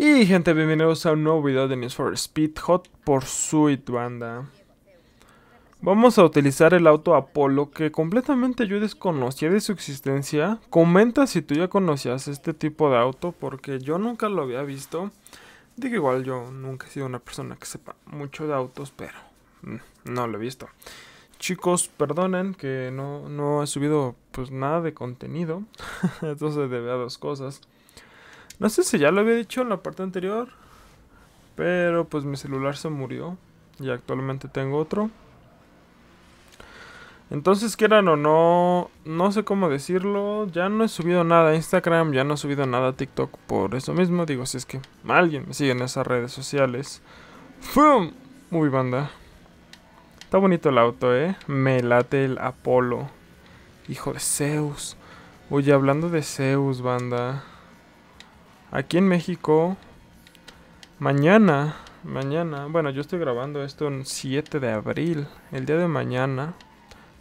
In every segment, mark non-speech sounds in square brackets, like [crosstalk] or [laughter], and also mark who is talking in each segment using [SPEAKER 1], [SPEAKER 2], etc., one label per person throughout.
[SPEAKER 1] Y gente, bienvenidos a un nuevo video de News for Speed Hot por tu banda. Vamos a utilizar el auto Apolo que completamente yo desconocía de su existencia. Comenta si tú ya conocías este tipo de auto porque yo nunca lo había visto. Digo igual, yo nunca he sido una persona que sepa mucho de autos, pero mm, no lo he visto. Chicos, perdonen que no, no he subido pues nada de contenido. [laughs] Entonces debe a dos cosas. No sé si ya lo había dicho en la parte anterior. Pero pues mi celular se murió. Y actualmente tengo otro. Entonces quieran o no, no sé cómo decirlo, ya no he subido nada a Instagram, ya no he subido nada a TikTok por eso mismo, digo, si es que alguien me sigue en esas redes sociales. ¡Fum! Uy, banda. Está bonito el auto, ¿eh? Me late el Apolo. Hijo de Zeus. Oye, hablando de Zeus, banda aquí en México, mañana, mañana, bueno, yo estoy grabando esto en 7 de abril, el día de mañana.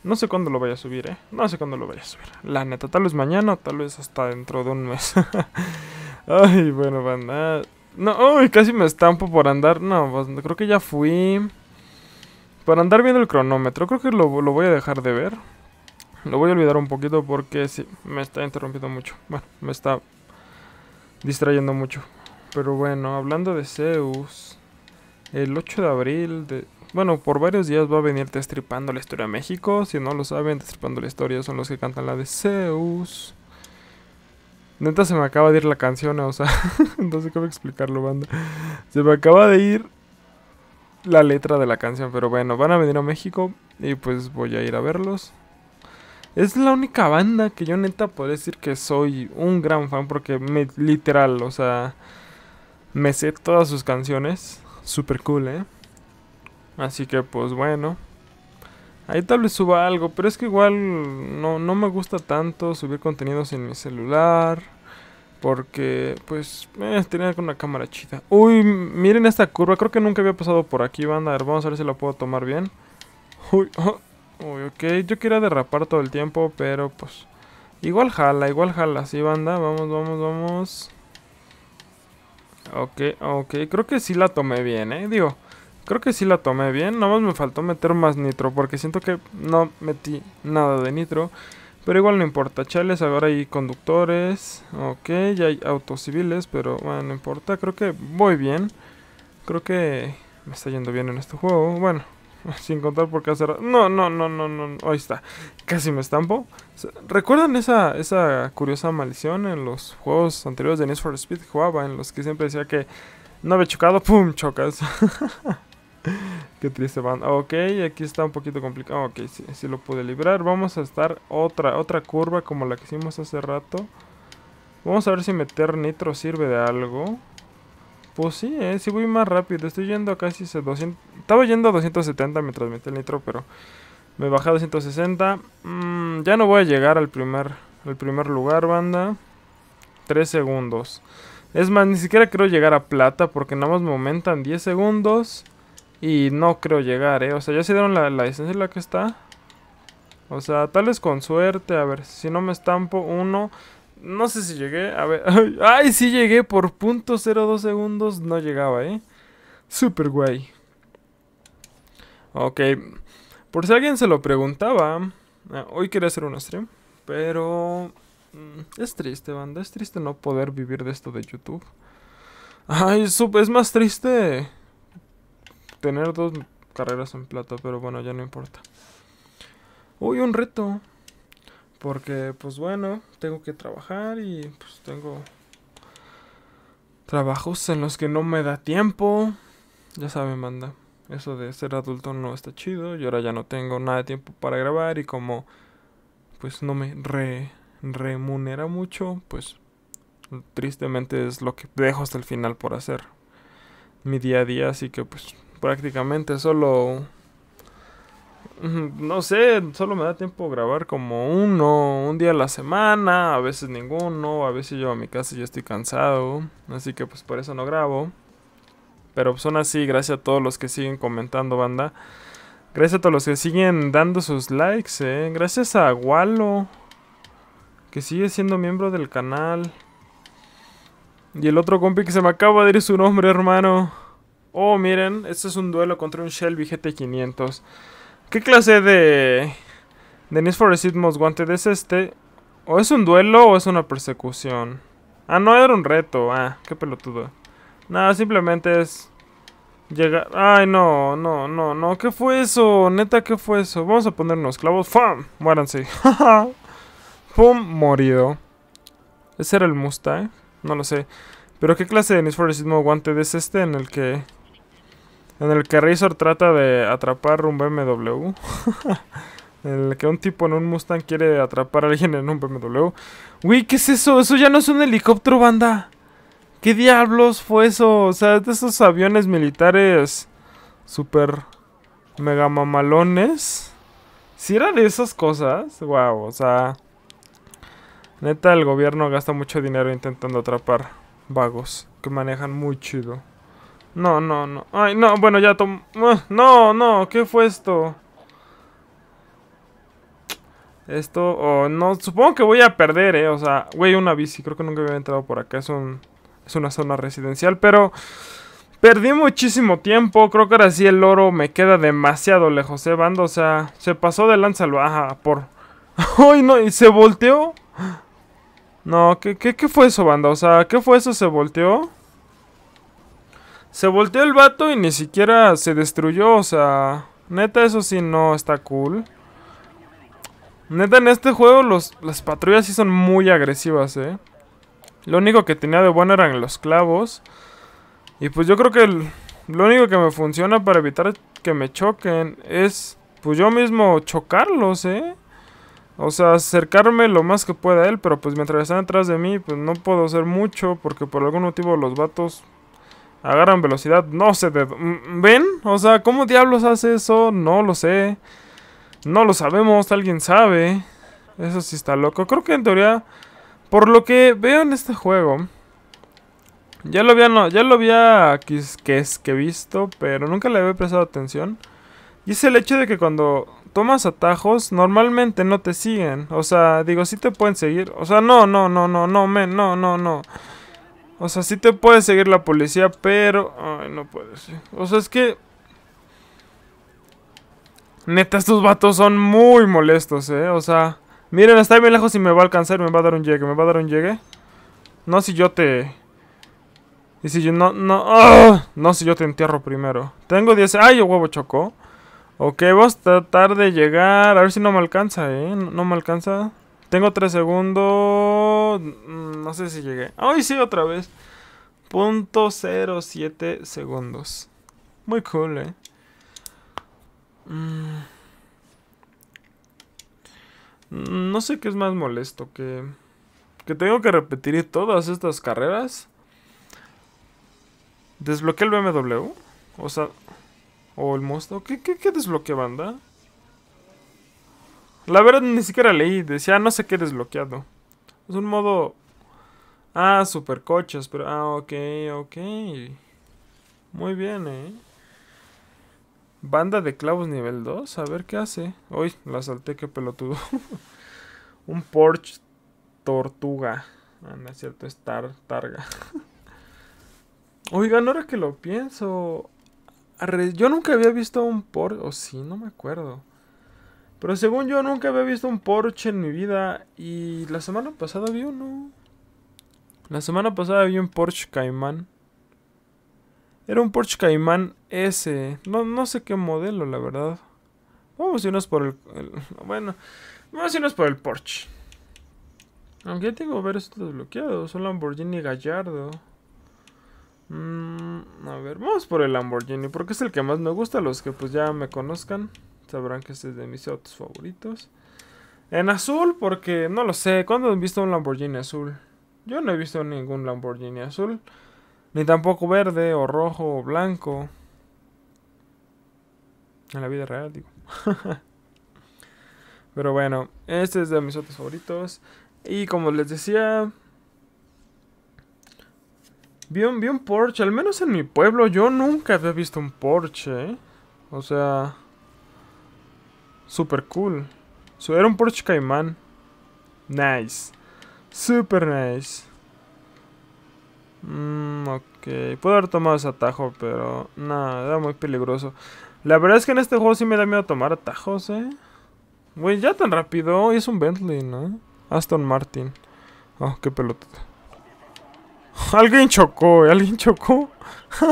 [SPEAKER 1] No sé cuándo lo vaya a subir, ¿eh? No sé cuándo lo vaya a subir. La neta, tal vez mañana tal vez hasta dentro de un mes. [laughs] Ay, bueno, banda. No, uy, casi me estampo por andar. No, pues, creo que ya fui. Para andar viendo el cronómetro. Creo que lo, lo voy a dejar de ver. Lo voy a olvidar un poquito porque sí, me está interrumpiendo mucho. Bueno, me está distrayendo mucho. Pero bueno, hablando de Zeus, el 8 de abril de... Bueno, por varios días va a venir Destripando la Historia de México. Si no lo saben, Destripando la Historia son los que cantan la de Zeus. Neta se me acaba de ir la canción, o sea, [laughs] no sé cómo explicarlo, banda. Se me acaba de ir la letra de la canción, pero bueno, van a venir a México y pues voy a ir a verlos. Es la única banda que yo neta puedo decir que soy un gran fan porque literal, o sea, me sé todas sus canciones. Super cool, ¿eh? Así que pues bueno. Ahí tal vez suba algo, pero es que igual no, me gusta tanto subir contenidos en mi celular. Porque, pues, eh, tenía una cámara chida. Uy, miren esta curva. Creo que nunca había pasado por aquí, banda. A ver, vamos a ver si la puedo tomar bien. Uy, oh, Uy, ok, yo quería derrapar todo el tiempo, pero pues... Igual jala, igual jala, sí banda, vamos, vamos, vamos. Ok, ok, creo que sí la tomé bien, eh, digo... Creo que sí la tomé bien, nomás me faltó meter más nitro, porque siento que no metí nada de nitro. Pero igual no importa, chales, ahora hay conductores, ok, ya hay autos civiles, pero bueno, no importa, creo que voy bien. Creo que me está yendo bien en este juego, bueno, [laughs] Sin contar por hace hacer. No, no, no, no, no. Ahí está. Casi me estampo. ¿Recuerdan esa, esa curiosa maldición en los juegos anteriores de Need for Speed? Jugaba en los que siempre decía que no había chocado. ¡Pum! Chocas. [laughs] Qué triste banda. Ok, aquí está un poquito complicado. Ok, sí, sí, lo pude librar. Vamos a estar otra, otra curva como la que hicimos hace rato. Vamos a ver si meter nitro sirve de algo. Pues sí, eh, sí voy más rápido. Estoy yendo a casi 200... Estaba yendo a 270 mientras metí el nitro, pero... Me bajé a 260. Mm, ya no voy a llegar al primer, al primer lugar, banda. 3 segundos. Es más, ni siquiera creo llegar a plata porque nada más me aumentan 10 segundos. Y no creo llegar, ¿eh? O sea, ya se dieron la, la distancia en la que está. O sea, tal es con suerte. A ver, si no me estampo, uno. No sé si llegué. A ver. [laughs] Ay, sí llegué por .02 segundos. No llegaba, ¿eh? Super guay. Ok. Por si alguien se lo preguntaba. Eh, hoy quería hacer un stream. Pero... Mm, es triste, banda. Es triste no poder vivir de esto de YouTube. Ay, es más triste tener dos carreras en plata, pero bueno, ya no importa. Uy, un reto. Porque pues bueno, tengo que trabajar y pues tengo trabajos en los que no me da tiempo. Ya saben, manda. Eso de ser adulto no está chido. Y ahora ya no tengo nada de tiempo para grabar y como pues no me remunera mucho, pues tristemente es lo que dejo hasta el final por hacer mi día a día, así que pues prácticamente solo no sé, solo me da tiempo grabar como uno, un día a la semana, a veces ninguno, a veces yo a mi casa yo estoy cansado, así que pues por eso no grabo. Pero son pues, así, gracias a todos los que siguen comentando, banda. Gracias a todos los que siguen dando sus likes, eh. Gracias a Walo, que sigue siendo miembro del canal. Y el otro compi que se me acaba de ir su nombre, hermano. Oh, miren, este es un duelo contra un Shelby GT500. ¿Qué clase de. de Need for es este? ¿O es un duelo o es una persecución? Ah, no, era un reto. Ah, qué pelotudo. Nada, simplemente es. Llegar. Ay, no, no, no, no. ¿Qué fue eso? Neta, ¿qué fue eso? Vamos a ponernos clavos. ¡Fam! Muéranse. [laughs] ¡Pum! Morido. Ese era el Mustang. No lo sé. Pero ¿qué clase de Need for es este en el que. En el que Razor trata de atrapar un BMW. [laughs] en el que un tipo en un Mustang quiere atrapar a alguien en un BMW. ¡Uy! ¿qué es eso? Eso ya no es un helicóptero, banda. ¿Qué diablos fue eso? O sea, es de esos aviones militares super mega mamalones. Si era eran de esas cosas, wow, o sea. Neta, el gobierno gasta mucho dinero intentando atrapar vagos que manejan muy chido. No, no, no. Ay, no, bueno, ya tomo. Ah, no, no, ¿qué fue esto? Esto, oh, no, supongo que voy a perder, eh. O sea, güey, una bici. Creo que nunca había entrado por acá. Es un... Es una zona residencial, pero... Perdí muchísimo tiempo, creo que ahora sí el oro me queda demasiado lejos, eh, bando, o sea, se pasó de lanza baja por... [laughs] ¡Ay, no! ¿Y se volteó? No, ¿qué, qué, qué fue eso, banda? O sea, ¿qué fue eso? ¿Se volteó? Se volteó el vato y ni siquiera se destruyó, o sea... Neta, eso sí no está cool. Neta, en este juego los, las patrullas sí son muy agresivas, eh. Lo único que tenía de bueno eran los clavos. Y pues yo creo que lo único que me funciona para evitar que me choquen es... Pues yo mismo chocarlos, eh. O sea, acercarme lo más que pueda a él, pero pues mientras están atrás de mí, pues no puedo hacer mucho porque por algún motivo los vatos agarran velocidad, no sé mm, ¿Ven? O sea, ¿cómo diablos hace eso? No lo sé. No lo sabemos, alguien sabe. Eso sí está loco. Creo que en teoría, por lo que veo en este juego, ya lo había, no, ya lo había que, que, que visto, pero nunca le había prestado atención. Y es el hecho de que cuando tomas atajos, normalmente no te siguen. O sea, digo, sí te pueden seguir. O sea, no, no, no, no, no, men, no, no, no. O sea, sí te puede seguir la policía, pero... Ay, no puede ser. O sea, es que... Neta, estos vatos son muy molestos, eh. O sea... Miren, está bien lejos y me va a alcanzar me va a dar un llegue. ¿Me va a dar un llegue? No si yo te... Y si yo no... No, ah, no si yo te entierro primero. Tengo 10... ¡Ay, el huevo chocó! Ok, vamos a tratar de llegar. A ver si no me alcanza, ¿eh? No, me alcanza. Tengo 3 segundos no sé si llegué. Ay, sí, otra vez. Punto .07 segundos. Muy cool, eh. Mm. No sé qué es más molesto que... Que tengo que repetir todas estas carreras. Desbloqueé el BMW. O sea... O el monstruo. ¿Qué, qué, desbloquea, banda? La verdad ni siquiera leí. Decía ah, no sé qué desbloqueado. Es un modo Ah, supercoches, pero... Ah, ok, ok. Muy bien, eh. Banda de clavos nivel 2, a ver qué hace. Uy, la salté, qué pelotudo. [laughs] Un Porsche Tortuga. Ah, no es cierto, es Targa. [laughs] Oigan, ahora que lo pienso... Yo nunca había visto un Porsche... O sí, no me acuerdo. Pero según yo nunca había visto un Porsche en mi vida. Y la semana pasada vi uno. La semana pasada vi un Porsche Cayman. Era un Porsche Cayman S. No, no sé qué modelo, la verdad. Vamos a irnos por el, Bueno, vamos a irnos por el Porsche. Aunque ya tengo estos bloqueados Un Lamborghini Gallardo. Mm, a ver, vamos por el Lamborghini. Porque es el que más me gusta. Los que pues ya me conozcan sabrán que este es de mis autos favoritos. En azul, porque no lo sé. ¿Cuándo han visto un Lamborghini azul? Yo no he visto ningún Lamborghini azul. Ni tampoco verde o rojo o blanco. En la vida real, digo. [laughs] Pero bueno, este es de mis otros favoritos. Y como les decía... Vi un, vi un Porsche, al menos en mi pueblo yo nunca había visto un Porsche. ¿eh? O sea... Super cool. Era un Porsche Cayman Nice. Super nice. Mm, ok, puedo haber tomado ese atajo, pero nada, era muy peligroso. La verdad es que en este juego sí me da miedo tomar atajos, eh. Güey, ya tan rápido. Es un Bentley, ¿no? Aston Martin. Oh, qué pelota. Alguien chocó, eh, alguien chocó. [laughs]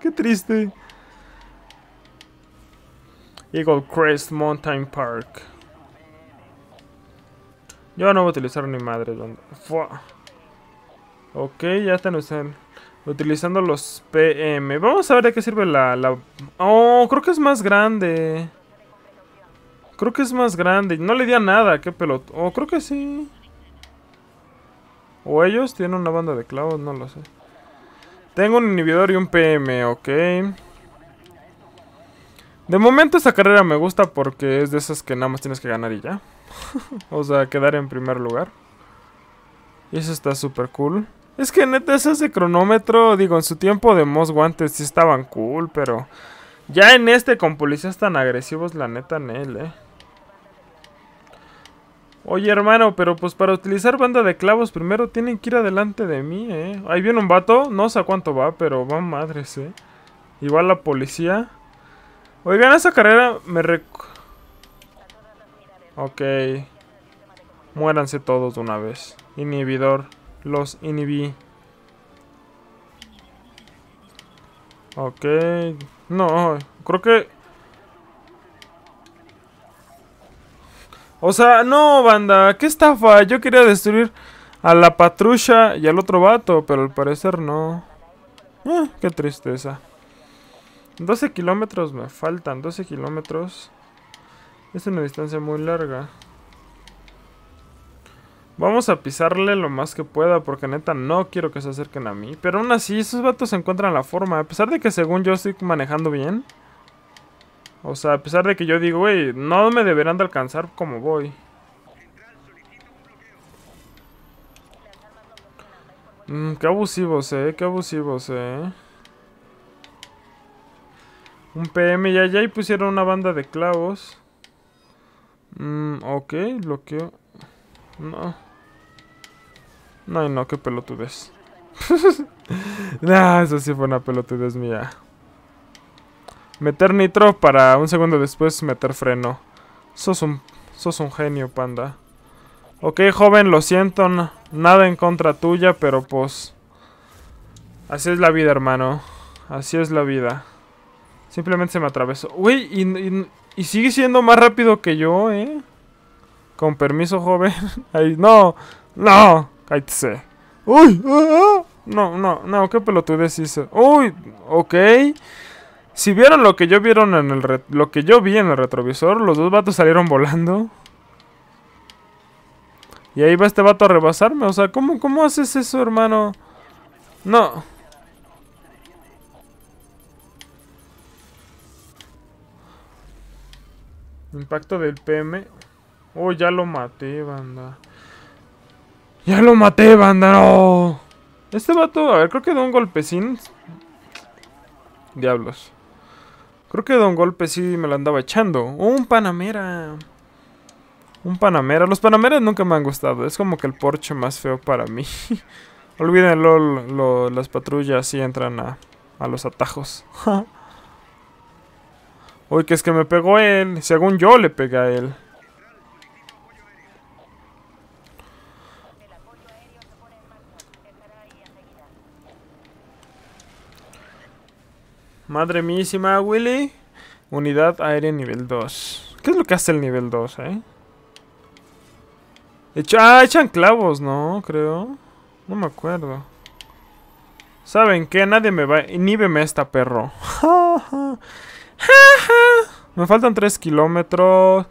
[SPEAKER 1] qué triste. Eagle Crest Mountain Park. Yo no voy a utilizar mi madre. Ok, ya están usando, utilizando los PM. Vamos a ver de qué sirve la, la... Oh, creo que es más grande. Creo que es más grande. No le di a nada, qué pelota. Oh, creo que sí. O ellos tienen una banda de clavos, no lo sé. Tengo un inhibidor y un PM, ok. De momento esta carrera me gusta porque es de esas que nada más tienes que ganar y ya. [laughs] o sea, quedar en primer lugar. Y eso está súper cool. Es que neta, esas de cronómetro, digo, en su tiempo de Most Guantes sí estaban cool, pero... Ya en este con policías tan agresivos, la neta, en él, eh. Oye, hermano, pero pues para utilizar banda de clavos primero tienen que ir adelante de mí, eh. Ahí viene un vato, no sé a cuánto va, pero va madres, eh. Y va la policía. Oigan, esa carrera me recuerda... Ok. Muéranse todos de una vez. Inhibidor. Los inhibí. Ok. No, creo que... O sea, no, banda. Qué estafa. Yo quería destruir a la patrulla y al otro vato, pero al parecer no. Eh, qué tristeza. 12 kilómetros me faltan. 12 kilómetros. Es una distancia muy larga. Vamos a pisarle lo más que pueda porque neta no quiero que se acerquen a mí. Pero aún así, esos vatos encuentran la forma. A pesar de que según yo estoy manejando bien. O sea, a pesar de que yo digo, güey, no me deberán de alcanzar como voy. Mm, qué abusivos, eh, qué abusivos, eh. Un PM y ya y pusieron una banda de clavos. Mm, ok, que... No. No, no, qué pelotudez. [laughs] nah, eso sí fue una pelotudez mía. Meter nitro para un segundo después meter freno. Sos un, sos un genio, panda. Ok, joven, lo siento. nada en contra tuya, pero pues... Así es la vida, hermano. Así es la vida. Simplemente se me atravesó. Uy, y, y sigue siendo más rápido que yo, ¿eh? Con permiso, joven. [laughs] Ay, no, no. Cállate. Uy, ah, ah. no, no, no, qué pelotudez hice Uy, ok. Si vieron lo que yo vieron en el lo que yo vi en el retrovisor, los dos vatos salieron volando. Y ahí va este vato a rebasarme. O sea, ¿cómo, cómo haces eso, hermano? No. Impacto del PM. Oh, ya lo maté, banda. Ya lo maté, banda, no. Este vato, a ver, creo que de un golpecín. Diablos. Creo que da un golpe me lo andaba echando. un Panamera. Un Panamera. Los Panameras nunca me han gustado. Es como que el porche más feo para mí. [laughs] Olvídenlo, las patrullas sí entran a, a los atajos. [laughs] Uy, que es que me pegó él. Según yo le pega a él. Madre mísima, Willy. Unidad aérea nivel 2. ¿Qué es lo que hace el nivel 2, eh? ah, echan clavos, ¿no? Creo. No me acuerdo. ¿Saben qué? Nadie me va... Inhíbeme a esta perro. [laughs] Me faltan 3 kilómetros.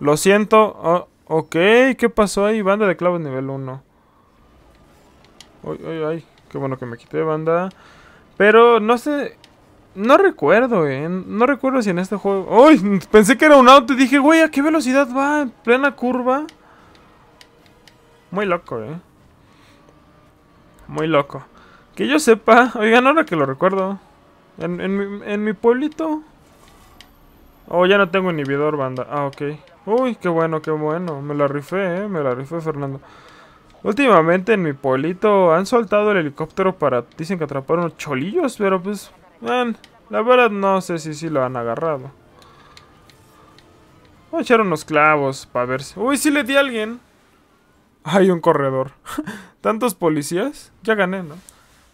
[SPEAKER 1] Lo siento. Ah, ok, ¿qué pasó ahí? Banda de clavos nivel 1. Ay, ay, ay. Qué bueno que me quité banda. Pero no sé... No recuerdo, eh. No recuerdo si en este juego... ¡Uy! Pensé que era un auto y dije, güey, ¿a qué velocidad va? En plena curva. Muy loco, eh. Muy loco. Que yo sepa... Oigan, ahora que lo recuerdo. En, en, mi pueblito. Oh, ya no tengo inhibidor, banda. Ah, ok. Uy, qué bueno, qué bueno. Me la rifé, eh. Me la rifé, Fernando. Últimamente en mi pueblito han soltado el helicóptero para, dicen que atraparon unos cholillos, pero pues, la verdad no sé si sí lo han agarrado. Voy a echar unos clavos para ver si... Uy, sí le di a alguien. Hay un corredor. [laughs] Tantos policías. Ya gané, ¿no?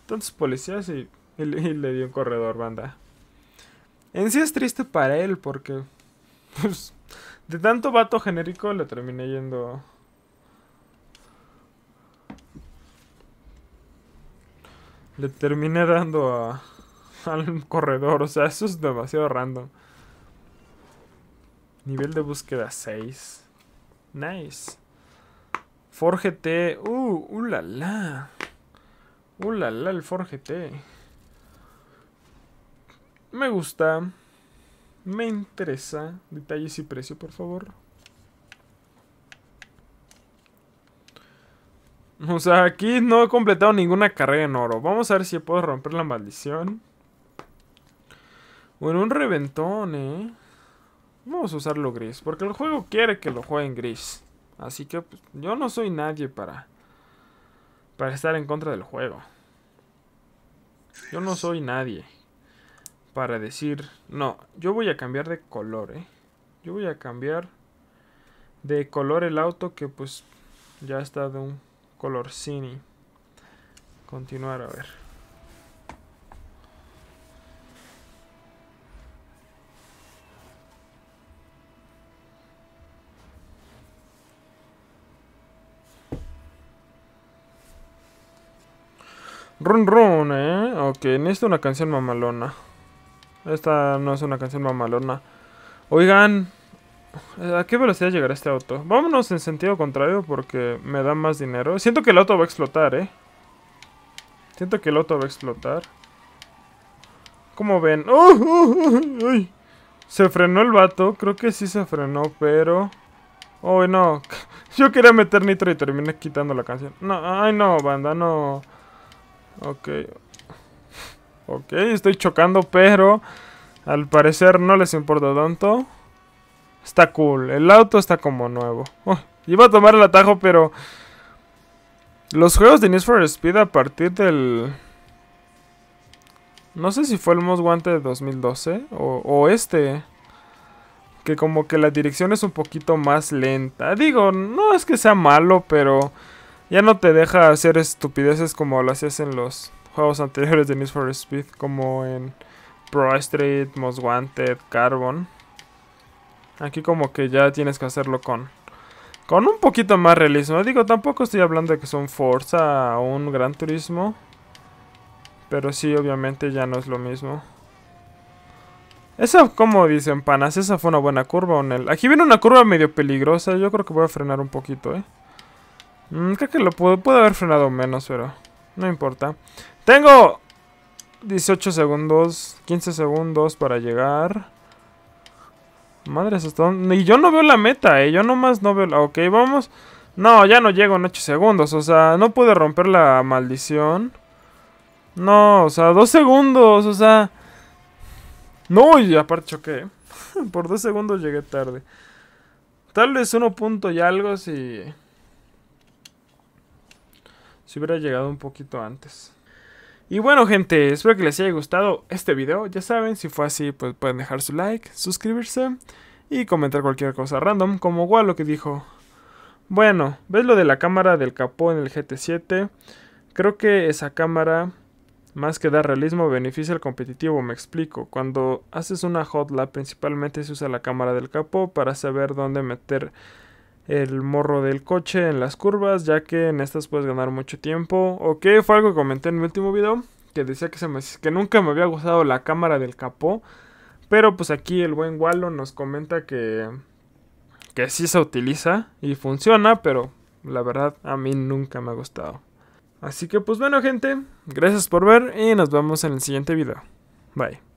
[SPEAKER 1] Tantos policías y y le, dio un corredor, banda. En sí es triste para él porque... Pues, de tanto vato genérico le terminé yendo... Le terminé dando a, al corredor. O sea, eso es demasiado random. Nivel de búsqueda 6. Nice. Forgete. Uh, uh la la. Uh la la, el me gusta. Me interesa. Detalles y precio, por favor. O sea, aquí no he completado ninguna carrera en oro. Vamos a ver si puedo romper la maldición. Bueno, un reventón, eh. Vamos a usarlo gris. Porque el juego quiere que lo jueguen gris. Así que pues, yo no soy nadie para... Para estar en contra del juego. Yo no soy nadie para decir, no, yo voy a cambiar de color, ¿eh? Yo voy a cambiar de color el auto que pues ya está de un color cine. Continuar a ver. Run run, eh. Ok, necesito una canción mamalona. Esta no es una canción mamalona. Oigan, eh, ¿a qué velocidad llegará este auto? Vámonos en sentido contrario porque me da más dinero. Siento que el auto va a explotar, ¿eh? Siento que el auto va a explotar. Como ven? ¡Oh, se frenó el vato. Creo que sí se frenó, pero... ¡Oh, no! [laughs] Yo quería meter nitro y terminé quitando la canción. No, ay, no, banda, no. Ok. Ok, estoy chocando, pero al parecer no les importa tanto. Está cool. El auto está como nuevo. Oh, iba a tomar el atajo, pero... Los juegos de Need for Speed a partir del... No sé si fue el Most Wanted de 2012 o, este. Que como que la dirección es un poquito más lenta. Digo, no es que sea malo, pero... Ya no te deja hacer estupideces como las hacías los juegos anteriores de Need for Speed, como en Pro Street, Most Wanted, Carbon. Aquí como que ya tienes que hacerlo con, con un poquito más realismo. Digo, tampoco estoy hablando de que son Forza o un Gran Turismo. Pero sí, obviamente ya no es lo mismo. Esa, como dicen panas, esa fue una buena curva, Aquí viene una curva medio peligrosa. Yo creo que voy a frenar un poquito, ¿eh? Mm, creo que lo puedo, puedo haber frenado menos, pero no importa. Tengo 18 segundos, 15 segundos para llegar. Madre, hasta Y yo no veo la meta, eh. Yo nomás no veo la... Ok, vamos. No, ya no llego en 8 segundos. O sea, no pude romper la maldición. No, o sea, 2 segundos, o sea... No, y aparte choqué. [laughs] Por 2 segundos llegué tarde. Tal vez 1 punto y algo si... Si hubiera llegado un poquito antes. Y bueno gente, espero que les haya gustado este video. Ya saben, si fue así, pues pueden dejar su like, suscribirse y comentar cualquier cosa random, como igual lo que dijo. Bueno, ¿ves lo de la cámara del capó en el GT7? Creo que esa cámara, más que dar realismo, beneficia al competitivo, me explico. Cuando haces una hot principalmente se usa la cámara del capó para saber dónde meter el morro del coche en las curvas, ya que en estas puedes ganar mucho tiempo. Ok, fue algo que comenté en mi último video, que decía que, que nunca me había gustado la cámara del capó. Pero pues aquí el buen Wallo nos comenta que, que sí se utiliza y funciona, pero la verdad a mí nunca me ha gustado. Así que pues bueno gente, gracias por ver y nos vemos en el siguiente video. Bye.